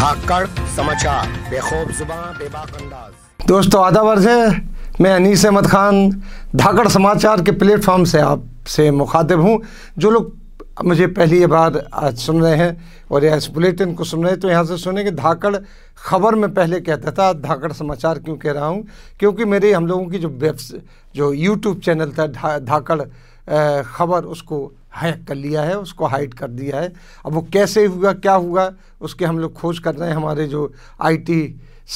धाकड़ समाचार बेखौफ जुबान बेबाक अंदाज दोस्तों आधा वर्ष है मैं अनीस अहमद खान धाकड़ समाचार के प्लेटफॉर्म से आपसे मुखातिब हूँ जो लोग मुझे पहली बार आज सुन रहे हैं और या इस बुलेटिन को सुन रहे हैं तो यहाँ से सुने कि धाकड़ खबर में पहले कहता था धाकड़ समाचार क्यों कह रहा हूँ क्योंकि मेरे हम लोगों की जो वेब जो यूट्यूब चैनल था धा, धाकड़ खबर उसको हैक कर लिया है उसको हाइड कर दिया है अब वो कैसे हुआ क्या हुआ उसके हम लोग खोज कर रहे हैं हमारे जो आईटी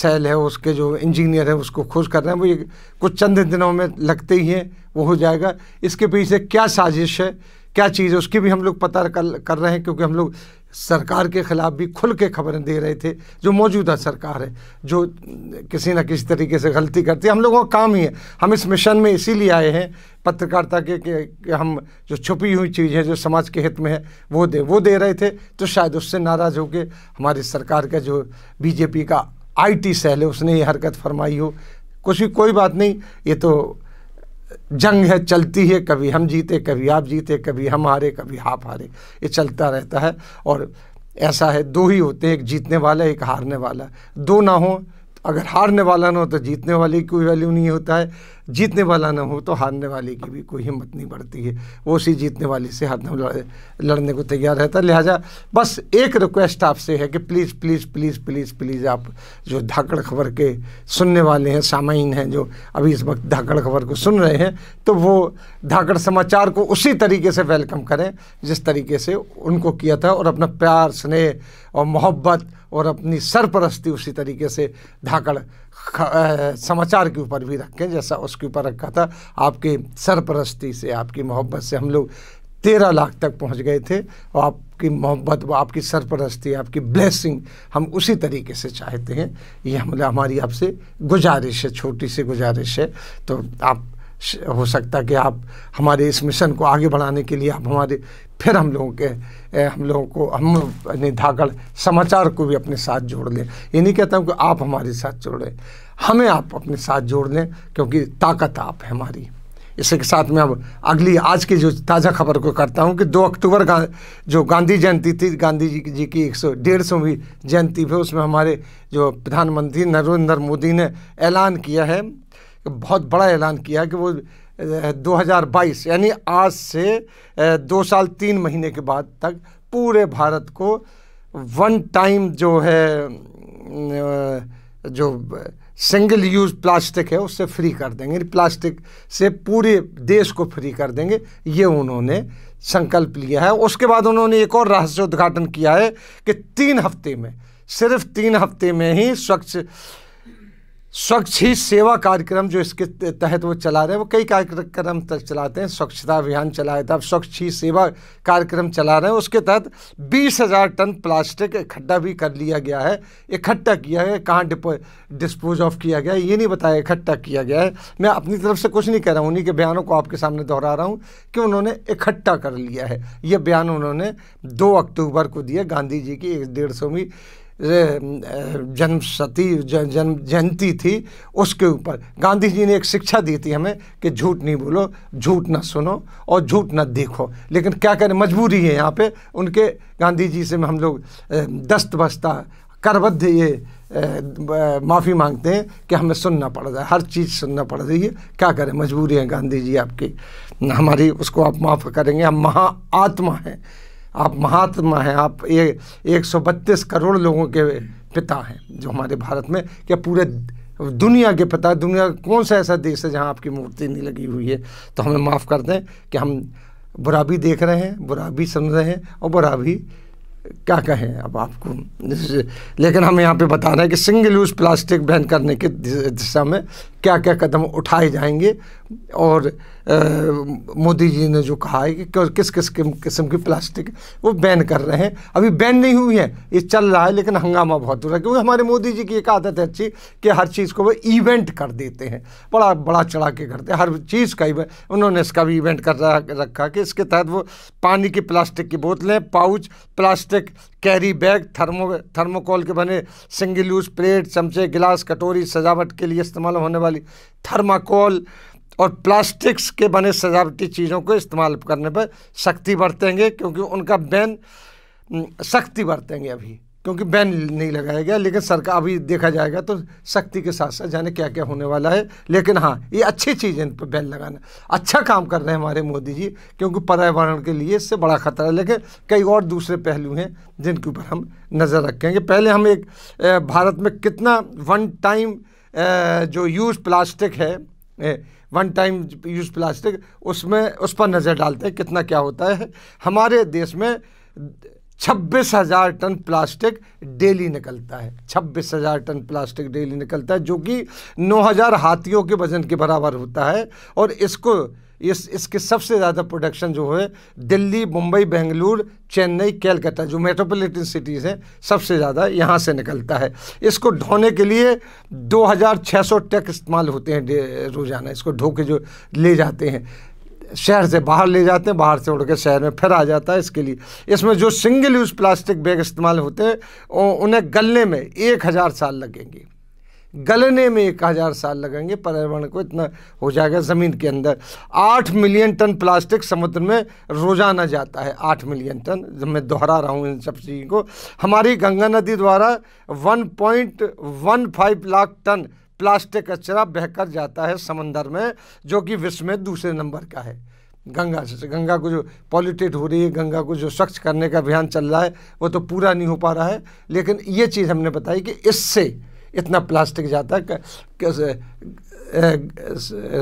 सेल है उसके जो इंजीनियर है उसको खोज कर रहे हैं वो ये कुछ चंद दिनों में लगते ही हैं वो हो जाएगा इसके पीछे क्या साजिश है क्या चीज़ है उसकी भी हम लोग पता कर कर रहे हैं क्योंकि हम लोग सरकार के ख़िलाफ़ भी खुल के खबरें दे रहे थे जो मौजूदा सरकार है जो किसी न किसी तरीके से गलती करती है हम लोगों का काम ही है हम इस मिशन में इसीलिए आए हैं पत्रकारिता के कि हम जो छुपी हुई चीज़ है जो समाज के हित में है वो दे वो दे रहे थे तो शायद उससे नाराज़ होकर हमारी सरकार का जो बीजेपी का आई टी सेल है उसने ये हरकत फरमाई हो कुछ भी कोई बात नहीं ये तो जंग है चलती है कभी हम जीते कभी आप जीते कभी हम हारे कभी आप हारे ये चलता रहता है और ऐसा है दो ही होते हैं एक जीतने वाला एक हारने वाला दो ना हो अगर हारने वाला ना हो तो जीतने वाले की कोई वैल्यू नहीं होता है जीतने वाला ना हो तो हारने वाले की भी कोई हिम्मत नहीं बढ़ती है वो उसी जीतने वाले से हारने लड़ने को तैयार रहता है लिहाजा बस एक रिक्वेस्ट आपसे है कि please please please please please आप जो धाकड़ खबर के सुनने वाले हैं सामाइन हैं जो अभी इस वक्त धाकड़ खबर को सुन रहे हैं तो वो धाकड़ समाचार को उसी तरीके से वेलकम करें जिस तरीके से उनको किया था और अपना प्यार स्नेह और मोहब्बत और अपनी सरपरस्ती उसी तरीके से धाकड़ समाचार के ऊपर भी रखें जैसा उसके ऊपर रखा था आपके सरपरस्ती से आपकी मोहब्बत से हम लोग तेरह लाख तक पहुंच गए थे और आपकी मोहब्बत आपकी सरपरस्ती आपकी ब्लेसिंग हम उसी तरीके से चाहते हैं ये हमारी आपसे गुजारिश है छोटी सी गुजारिश है तो आप हो सकता है कि आप हमारे इस मिशन को आगे बढ़ाने के लिए आप हमारे फिर हम लोगों के हम लोगों को हम अपने समाचार को भी अपने साथ जोड़ लें ये नहीं कहता हूँ कि आप हमारे साथ जोड़ें हमें आप अपने साथ जोड़ लें क्योंकि ताकत आप है हमारी इसी के साथ मैं अब अगली आज की जो ताज़ा खबर को करता हूँ कि दो अक्टूबर का जो गांधी जयंती थी गांधी जी, जी की एक सौ डेढ़ सौवीं जयंती पे उसमें हमारे जो प्रधानमंत्री नरेंद्र मोदी ने ऐलान किया है बहुत बड़ा ऐलान किया कि वो 2022 यानी आज से दो साल तीन महीने के बाद तक पूरे भारत को वन टाइम जो है जो सिंगल यूज़ प्लास्टिक है उससे फ्री कर देंगे प्लास्टिक से पूरे देश को फ्री कर देंगे ये उन्होंने संकल्प लिया है उसके बाद उन्होंने एक और रहस्य उद्घाटन किया है कि तीन हफ्ते में सिर्फ तीन हफ्ते में ही स्वच्छ स्वच्छ ही सेवा कार्यक्रम जो इसके तहत वो चला रहे हैं वो कई कार्यक्रम तक चलाते हैं स्वच्छता अभियान चलाया था स्वच्छ ही सेवा कार्यक्रम चला रहे हैं उसके तहत बीस हज़ार टन प्लास्टिक इकट्ठा भी कर लिया गया है इकट्ठा किया है कहाँ डिपो डिस्पोज ऑफ किया गया है ये नहीं बताया इकट्ठा किया गया है मैं अपनी तरफ से कुछ नहीं कह रहा हूँ उन्हीं के बयानों को आपके सामने दोहरा रहा हूँ कि उन्होंने इकट्ठा कर लिया है ये बयान उन्होंने दो अक्टूबर को दिया गांधी जी की एक डेढ़ सौवीं जन्म सती जन्म जयंती थी उसके ऊपर गांधी जी ने एक शिक्षा दी थी हमें कि झूठ नहीं बोलो झूठ ना सुनो और झूठ ना देखो लेकिन क्या करें मजबूरी है यहाँ पे उनके गांधी जी से हम लोग दस्त बस्ता करबद्ध ये माफ़ी मांगते हैं कि हमें सुनना पड़ रहा है हर चीज़ सुनना पड़ रही है क्या करें मजबूरी है गांधी जी आपकी हमारी उसको आप माफ़ करेंगे हम महा आत्मा हैं आप महात्मा हैं आप ये एक सौ बत्तीस करोड़ लोगों के पिता हैं जो हमारे भारत में क्या पूरे दुनिया के पिता दुनिया का कौन सा ऐसा देश है जहाँ आपकी मूर्ति नहीं लगी हुई है तो हमें माफ़ कर दें कि हम बुरा भी देख रहे हैं बुरा भी समझ रहे हैं और बुरा भी क्या कहें अब आपको लेकिन हम यहाँ पे बता रहे हैं कि सिंगल यूज़ प्लास्टिक बैन करने के दिशा में क्या क्या कदम उठाए जाएंगे और मोदी जी ने जो कहा है कि किस किस किस्म की प्लास्टिक वो बैन कर रहे हैं अभी बैन नहीं हुई है ये चल रहा है लेकिन हंगामा बहुत हो रहा है क्योंकि हमारे मोदी जी की एक आदत है अच्छी कि हर चीज़ को वो इवेंट कर देते हैं बड़ा बड़ा चढ़ा के करते हैं हर चीज़ का इवेंट उन्होंने इसका भी इवेंट कर रखा कि इसके तहत वो पानी की प्लास्टिक की बोतलें pouch plastic carry bag thermo thermocol के बने सिंगल यूज़ प्लेट चमचे गिलास कटोरी सजावट के लिए इस्तेमाल होने वाली थर्माकोल और प्लास्टिक्स के बने सजावटी चीज़ों को इस्तेमाल करने पर सख्ती बरतेंगे क्योंकि उनका बैन सख्ती बरतेंगे अभी क्योंकि बैन नहीं लगाया गया लेकिन सरकार अभी देखा जाएगा तो सख्ती के साथ साथ जाने क्या क्या होने वाला है लेकिन हाँ ये अच्छी चीज़ है इन पर बैन लगाना अच्छा काम कर रहे हैं हमारे मोदी जी क्योंकि पर्यावरण के लिए इससे बड़ा खतरा है लेकिन कई और दूसरे पहलू हैं जिनके ऊपर हम नज़र रखेंगे पहले हम एक भारत में कितना वन टाइम जो यूज़ प्लास्टिक है वन टाइम यूज़ प्लास्टिक उसमें उस पर नज़र डालते हैं कितना क्या होता है हमारे देश में छब्बीस हज़ार टन प्लास्टिक डेली निकलता है छब्बीस हज़ार टन प्लास्टिक डेली निकलता है जो कि नौ हज़ार हाथियों के वज़न के बराबर होता है और इसको इस इसके सबसे ज़्यादा प्रोडक्शन जो है दिल्ली मुंबई बेंगलुरु चेन्नई कैलकाता जो मेट्रोपॉलिटन सिटीज़ हैं सबसे ज़्यादा यहाँ से निकलता है इसको ढोने के लिए 2600 ट्रक इस्तेमाल होते हैं रोज़ाना इसको ढो के जो ले जाते हैं शहर से बाहर ले जाते हैं बाहर से उड़ के शहर में फिर आ जाता है इसके लिए इसमें जो सिंगल यूज़ प्लास्टिक बैग इस्तेमाल होते हैं उन्हें गलने में एक हज़ार साल लगेंगे गलने में एक हज़ार साल लगेंगे पर्यावरण को इतना हो जाएगा ज़मीन के अंदर आठ मिलियन टन प्लास्टिक समुद्र में रोजाना जाता है आठ मिलियन टन जब मैं दोहरा रहा हूँ इन सब चीज़ों को हमारी गंगा नदी द्वारा one point one five lakh ton plastic कचरा बहकर जाता है समंदर में जो कि विश्व में दूसरे नंबर का है गंगा से गंगा को जो पॉल्यूटेड हो रही है गंगा को जो स्वच्छ करने का अभियान चल रहा है वो तो पूरा नहीं हो पा रहा है लेकिन ये चीज़ हमने बताई कि इससे इतना प्लास्टिक जाता है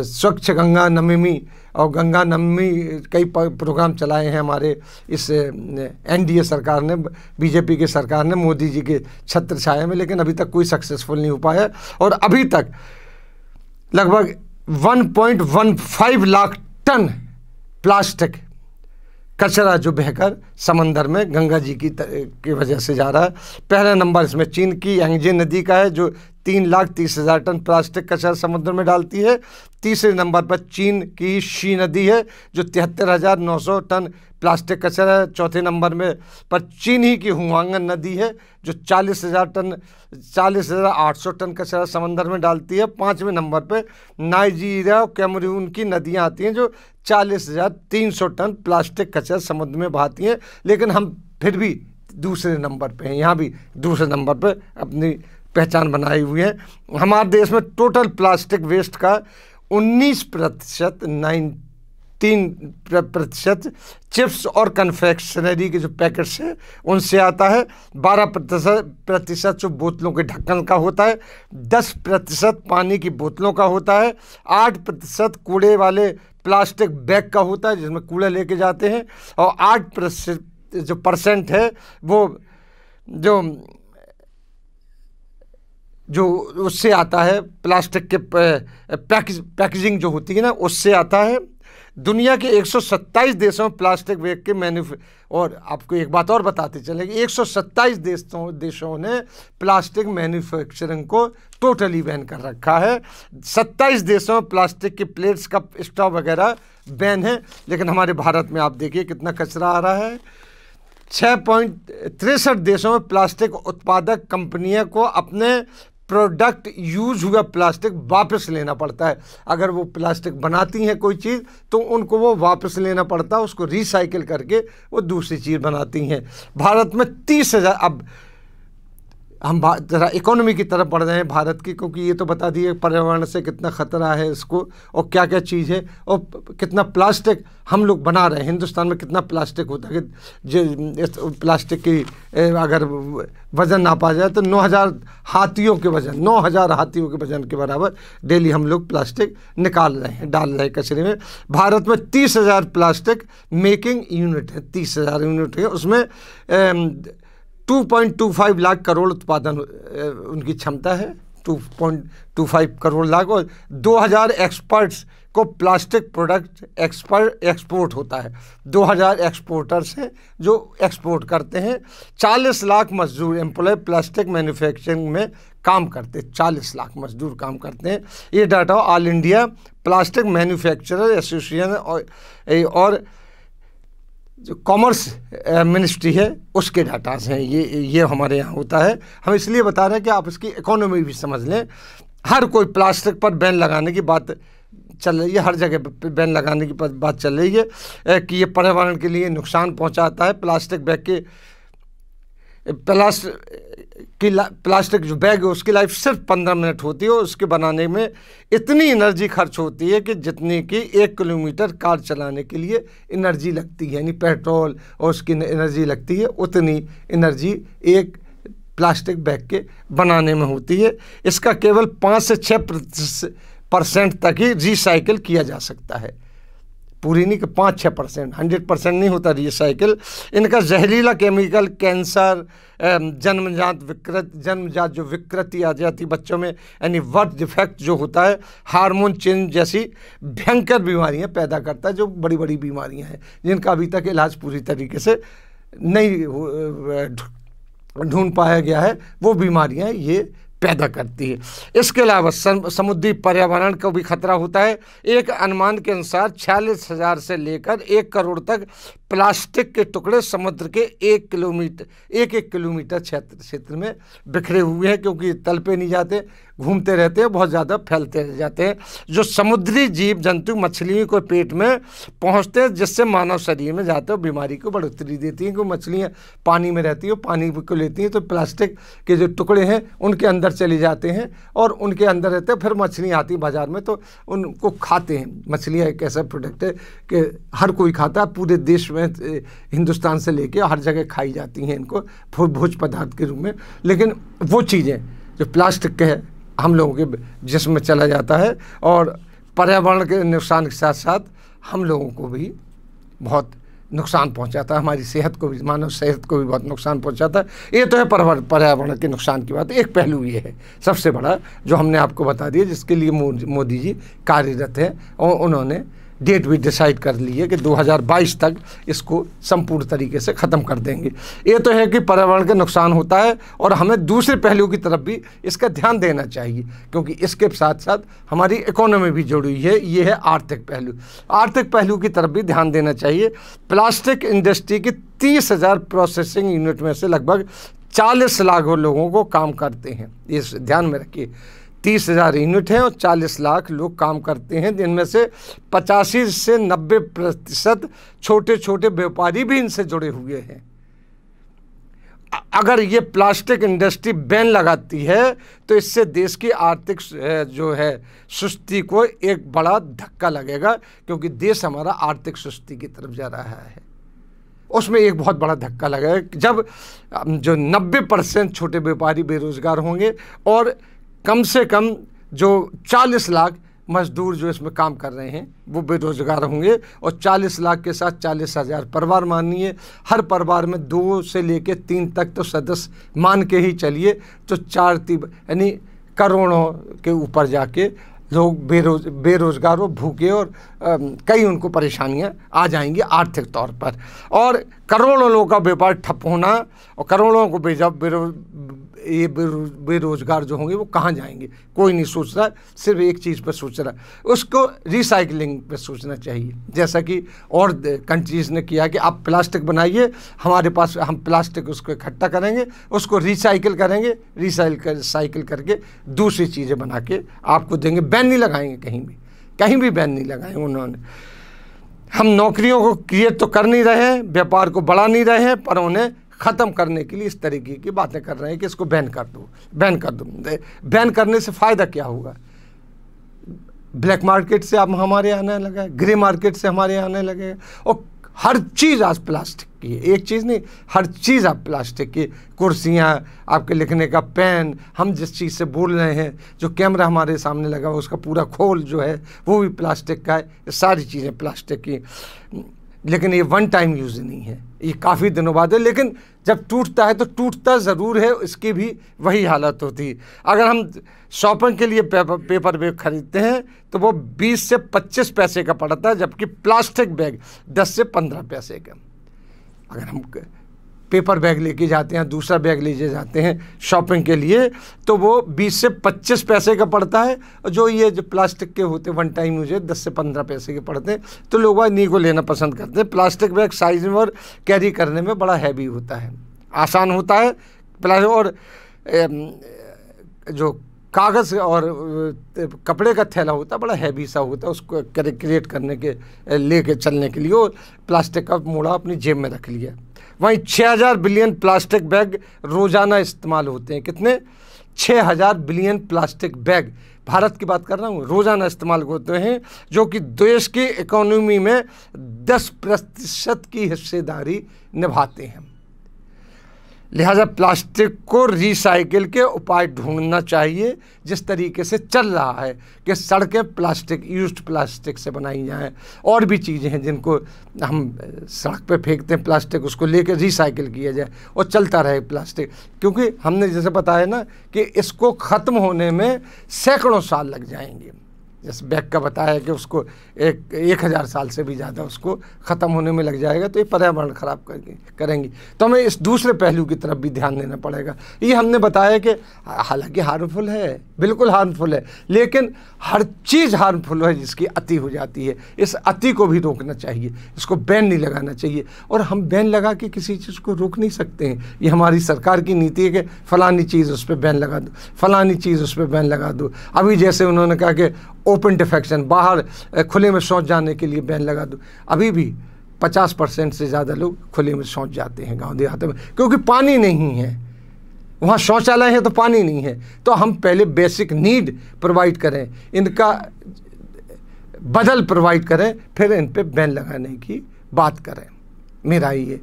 स्वच्छ गंगा नमीमी और गंगा नमी कई प्रोग्राम चलाए हैं हमारे इस एनडीए सरकार ने बीजेपी की सरकार ने मोदी जी के छत्र छाया में लेकिन अभी तक कोई सक्सेसफुल नहीं हो पाया और अभी तक लगभग 1.15 लाख टन प्लास्टिक कचरा जो बहकर समंदर में गंगा जी की की वजह से जा रहा है पहला नंबर इसमें चीन की यांगजे नदी का है जो तीन लाख तीस हज़ार टन प्लास्टिक कचरा समुद्र में डालती है तीसरे नंबर पर चीन की शी नदी है जो तिहत्तर हज़ार नौ सौ टन प्लास्टिक कचरा चौथे नंबर में पर चीन ही की हुआंगन नदी है जो चालीस हज़ार टन चालीस हज़ार आठ सौ टन कचरा समंदर में डालती है पाँचवें नंबर पर नाइजीरिया और कैमरून की नदियाँ आती हैं जो चालीस हज़ार तीन सौ टन प्लास्टिक कचरा समुद्र में बहाती हैं लेकिन हम फिर भी दूसरे नंबर पे हैं यहाँ भी दूसरे नंबर पे अपनी पहचान बनाई हुई है हमारे देश में टोटल प्लास्टिक वेस्ट का 19 प्रतिशत नाइन प्रतिशत चिप्स और कन्फेक्शनरी के जो पैकेट्स हैं उनसे आता है 12 प्रतिशत प्रतिशत जो बोतलों के ढक्कन का होता है 10 प्रतिशत पानी की बोतलों का होता है 8 प्रतिशत कूड़े वाले प्लास्टिक बैग का होता है जिसमें कूड़ा लेके जाते हैं और आठ जो परसेंट है वो जो जो उससे आता है प्लास्टिक के पैकेज पैकेजिंग जो होती है ना उससे आता है दुनिया के 127 देशों में प्लास्टिक बैग के मैन्युफ और आपको एक बात और बताते चले कि एक देशों तो, देशों ने प्लास्टिक मैन्युफैक्चरिंग को टोटली बैन कर रखा है 27 देशों में प्लास्टिक के प्लेट्स का स्टॉ वगैरह बैन है लेकिन हमारे भारत में आप देखिए कितना कचरा आ रहा है छः पॉइंट तिरसठ देशों में प्लास्टिक उत्पादक कंपनियों को अपने प्रोडक्ट यूज हुआ प्लास्टिक वापस लेना पड़ता है अगर वो प्लास्टिक बनाती हैं कोई चीज़ तो उनको वो वापस लेना पड़ता है उसको रिसाइकिल करके वो दूसरी चीज़ बनाती हैं भारत में तीस हज़ार अब हम ज़रा इकोनॉमी की तरफ बढ़ रहे हैं भारत की क्योंकि ये तो बता दिए पर्यावरण से कितना खतरा है इसको और क्या क्या चीज़ है और कितना प्लास्टिक हम लोग बना रहे हैं हिंदुस्तान में कितना प्लास्टिक होता है जो प्लास्टिक की अगर वज़न ना पा जाए तो नौ हज़ार हाथियों के वज़न नौ हज़ार हाथियों के वज़न के बराबर डेली हम लोग प्लास्टिक निकाल रहे हैं डाल रहे हैं कचरे में भारत में तीस हज़ार प्लास्टिक मेकिंग यूनिट है तीस हज़ार यूनिट है उसमें 2.25 लाख करोड़ उत्पादन उनकी क्षमता है 2.25 करोड़ लाख और 2000 एक्सपर्ट्स को प्लास्टिक प्रोडक्ट एक्सपर्ट एक्सपोर्ट होता है 2000 एक्सपोर्टर्स हैं जो एक्सपोर्ट करते हैं 40 लाख मजदूर एम्प्लॉय प्लास्टिक मैन्युफैक्चरिंग में काम करते हैं 40 लाख मजदूर काम करते हैं ये data all India plastic manufacturer association और, और जो कॉमर्स मिनिस्ट्री है उसके डाटा हैं ये ये हमारे यहाँ होता है हम इसलिए बता रहे हैं कि आप इसकी इकोनॉमी भी समझ लें हर कोई प्लास्टिक पर बैन लगाने की बात चल रही है हर जगह बैन लगाने की बात चल रही है कि ये पर्यावरण के लिए नुकसान पहुंचाता है प्लास्टिक बैग के प्लास्ट की प्लास्टिक जो बैग है उसकी लाइफ सिर्फ पंद्रह मिनट होती है उसके बनाने में इतनी एनर्जी खर्च होती है कि जितने की एक किलोमीटर कार चलाने के लिए एनर्जी लगती है यानी पेट्रोल और उसकी एनर्जी लगती है उतनी एनर्जी एक प्लास्टिक बैग के बनाने में होती है इसका केवल पाँच से छः परसेंट तक ही रिसाइकिल किया जा सकता है पूरी नहीं कि पाँच छः परसेंट हंड्रेड परसेंट नहीं होता रिसाइकिल इनका जहरीला केमिकल कैंसर जन्मजात विकृत जन्मजात जो विकृति आ जाती बच्चों में यानी वर्थ डिफेक्ट जो होता है हार्मोन चेंज जैसी भयंकर बीमारियां पैदा करता है जो बड़ी बड़ी बीमारियां हैं जिनका अभी तक इलाज पूरी तरीके से नहीं ढूंढ पाया गया है वो बीमारियाँ ये पैदा करती है इसके अलावा समुद्री पर्यावरण को भी खतरा होता है एक अनुमान के अनुसार छियालीस हजार से लेकर एक करोड़ तक प्लास्टिक के टुकड़े समुद्र के एक किलोमीटर एक एक किलोमीटर क्षेत्र क्षेत्र में बिखरे हुए हैं क्योंकि तल पे नहीं जाते घूमते रहते हैं बहुत ज़्यादा फैलते रह जाते हैं जो समुद्री जीव जंतु मछलियों को पेट में पहुँचते हैं जिससे मानव शरीर में जाते हो बीमारी को बढ़ोतरी देती हैं क्योंकि मछलियाँ पानी में रहती हैं पानी को लेती हैं तो प्लास्टिक के जो टुकड़े हैं उनके अंदर अंदर चले जाते हैं और उनके अंदर रहते फिर मछली आती बाज़ार में तो उनको खाते हैं मछलियाँ एक ऐसा प्रोडक्ट है कि हर कोई खाता है पूरे देश में हिंदुस्तान से लेके हर जगह खाई जाती हैं इनको भोज पदार्थ के रूप में लेकिन वो चीज़ें जो प्लास्टिक के हम लोगों के जिसम में चला जाता है और पर्यावरण के नुकसान के साथ साथ हम लोगों को भी बहुत नुकसान पहुंचाता है हमारी सेहत को भी मानव सेहत को भी बहुत नुकसान पहुंचाता है ये तो है पर्यावरण के नुकसान की बात एक पहलू ये है सबसे बड़ा जो हमने आपको बता दिया जिसके लिए मोदी जी कार्यरत हैं और उन्होंने डेट भी डिसाइड कर ली है कि 2022 तक इसको संपूर्ण तरीके से ख़त्म कर देंगे ये तो है कि पर्यावरण का नुकसान होता है और हमें दूसरे पहलू की तरफ भी इसका ध्यान देना चाहिए क्योंकि इसके साथ साथ हमारी इकोनॉमी भी जुड़ी है ये है आर्थिक पहलू आर्थिक पहलू की तरफ भी ध्यान देना चाहिए प्लास्टिक इंडस्ट्री की तीस हज़ार प्रोसेसिंग यूनिट में से लगभग चालीस लाखों लोगों को काम करते हैं इस ध्यान में रखिए तीस हज़ार यूनिट हैं और चालीस लाख लोग काम करते हैं जिनमें से पचासी से नब्बे प्रतिशत छोटे छोटे व्यापारी भी इनसे जुड़े हुए हैं अगर ये प्लास्टिक इंडस्ट्री बैन लगाती है तो इससे देश की आर्थिक जो है सुस्ती को एक बड़ा धक्का लगेगा क्योंकि देश हमारा आर्थिक सुस्ती की तरफ जा रहा है उसमें एक बहुत बड़ा धक्का लगेगा जब जो 90 परसेंट छोटे व्यापारी बेरोज़गार होंगे और कम से कम जो 40 लाख मजदूर जो इसमें काम कर रहे हैं वो बेरोजगार होंगे और 40 लाख के साथ चालीस हज़ार परिवार मानिए हर परिवार में दो से लेके तीन तक तो सदस्य मान के ही चलिए तो चार तीब यानी करोड़ों के ऊपर जाके लोग बेरोज बेरोजगार भूखे और आ, कई उनको परेशानियां आ जाएंगी आर्थिक तौर पर और करोड़ों लोगों का व्यापार ठप होना और करोड़ों को बेजा बेरो ये बेरोजगार जो होंगे वो कहाँ जाएंगे कोई नहीं सोच रहा सिर्फ एक चीज़ पर सोच रहा उसको रिसाइकलिंग पर सोचना चाहिए जैसा कि और कंट्रीज़ ने किया कि आप प्लास्टिक बनाइए हमारे पास हम प्लास्टिक उसको इकट्ठा करेंगे उसको रिसाइकिल करेंगे रिसाइकिल साइकिल करके दूसरी चीज़ें बना के आपको देंगे बैन नहीं लगाएंगे कहीं भी कहीं भी बैन नहीं लगाएंगे उन्होंने हम नौकरियों को क्रिएट तो कर नहीं रहे हैं व्यापार को बढ़ा नहीं रहे हैं पर उन्हें ख़त्म करने के लिए इस तरीके की बातें कर रहे हैं कि इसको बैन कर दो बैन कर दो बैन करने से फ़ायदा क्या होगा ब्लैक मार्केट से अब हमारे आने लगा ग्रे मार्केट से हमारे आने लगे और हर चीज़ आज प्लास्टिक की है एक चीज़ नहीं हर चीज़ आप प्लास्टिक की कुर्सियाँ आपके लिखने का पेन हम जिस चीज़ से बोल रहे हैं जो कैमरा हमारे सामने लगा हुआ उसका पूरा खोल जो है वो भी प्लास्टिक का है ये सारी चीज़ें प्लास्टिक की लेकिन ये वन टाइम यूज़ नहीं है ये काफ़ी दिनों बाद है लेकिन जब टूटता है तो टूटता ज़रूर है इसकी भी वही हालत होती है अगर हम शॉपिंग के लिए पेपर पेपर बैग खरीदते हैं तो वो 20 से 25 पैसे का पड़ता है जबकि प्लास्टिक बैग 10 से 15 पैसे का अगर हम पेपर बैग लेके जाते हैं दूसरा बैग लेके जाते हैं शॉपिंग के लिए तो वो 20 से 25 पैसे का पड़ता है और जो ये जो प्लास्टिक के होते वन टाइम मुझे 10 से 15 पैसे के पड़ते हैं तो लोग इन्हीं को लेना पसंद करते हैं प्लास्टिक बैग साइज में और कैरी करने में बड़ा हैवी होता है आसान होता है प्लास्टिक और जो कागज़ और कपड़े का थैला होता बड़ा हैवी सा होता है उसको क्रिएट करने के ले के चलने के लिए और प्लास्टिक का मोड़ा अपनी जेब में रख लिया वहीं 6000 बिलियन प्लास्टिक बैग रोज़ाना इस्तेमाल होते हैं कितने 6000 बिलियन प्लास्टिक बैग भारत की बात कर रहा हूँ रोज़ाना इस्तेमाल होते हैं जो कि देश की इकोनॉमी में दस प्रतिशत की हिस्सेदारी निभाते हैं लिहाजा प्लास्टिक को रिसाइकिल के उपाय ढूंढना चाहिए जिस तरीके से चल रहा है कि सड़कें प्लास्टिक यूज्ड प्लास्टिक से बनाई जाएँ और भी चीज़ें हैं जिनको हम सड़क पे फेंकते हैं प्लास्टिक उसको लेकर रिसाइकिल किया जाए और चलता रहे प्लास्टिक क्योंकि हमने जैसे बताया ना कि इसको ख़त्म होने में सैकड़ों साल लग जाएंगे जैसे बैक का बताया कि उसको एक एक हज़ार साल से भी ज़्यादा उसको ख़त्म होने में लग जाएगा तो ये पर्यावरण ख़राब करेंगे करेंगी तो हमें इस दूसरे पहलू की तरफ भी ध्यान देना पड़ेगा ये हमने बताया कि हालांकि हार्मफुल है बिल्कुल हार्मफुल है लेकिन हर चीज़ हार्मफुल है जिसकी अति हो जाती है इस अति को भी रोकना चाहिए इसको बैन नहीं लगाना चाहिए और हम बैन लगा के किसी चीज़ को रोक नहीं सकते हैं ये हमारी सरकार की नीति है कि फ़लानी चीज़ उस पर बैन लगा दो फ़लानी चीज़ उस पर बैन लगा दो अभी जैसे उन्होंने कहा कि ओपन डिफेक्शन बाहर खुले में शौच जाने के लिए बैन लगा दो अभी भी पचास परसेंट से ज़्यादा लोग खुले में शौच जाते हैं गाँव देहातों में क्योंकि पानी नहीं है वहाँ शौचालय है तो पानी नहीं है तो हम पहले बेसिक नीड प्रोवाइड करें इनका बदल प्रोवाइड करें फिर इन पर बैन लगाने की बात करें मेरा ये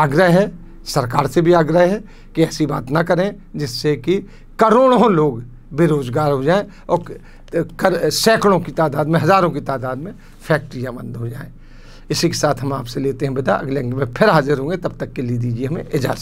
आग्रह है सरकार से भी आग्रह है कि ऐसी बात ना करें जिससे कि करोड़ों लोग बेरोजगार हो जाएं और कर सैकड़ों की तादाद में हज़ारों की तादाद में फैक्ट्रियाँ बंद हो जाएं इसी के साथ हम आपसे लेते हैं बता अगले अंग में फिर हाजिर होंगे तब तक के लिए दीजिए हमें इजाज़त